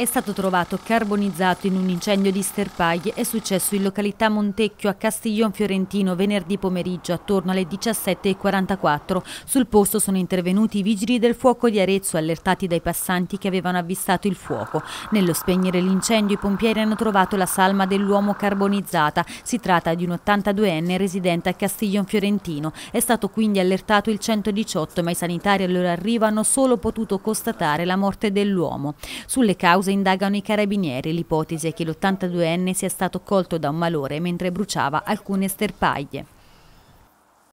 è stato trovato carbonizzato in un incendio di Sterpaglie è successo in località Montecchio a Castiglion Fiorentino venerdì pomeriggio attorno alle 17.44. Sul posto sono intervenuti i vigili del fuoco di Arezzo allertati dai passanti che avevano avvistato il fuoco. Nello spegnere l'incendio i pompieri hanno trovato la salma dell'uomo carbonizzata. Si tratta di un 82enne residente a Castiglion Fiorentino. È stato quindi allertato il 118 ma i sanitari al loro arrivo hanno solo potuto constatare la morte dell'uomo. Sulle cause causa indagano i carabinieri l'ipotesi è che l'82enne sia stato colto da un malore mentre bruciava alcune sterpaglie.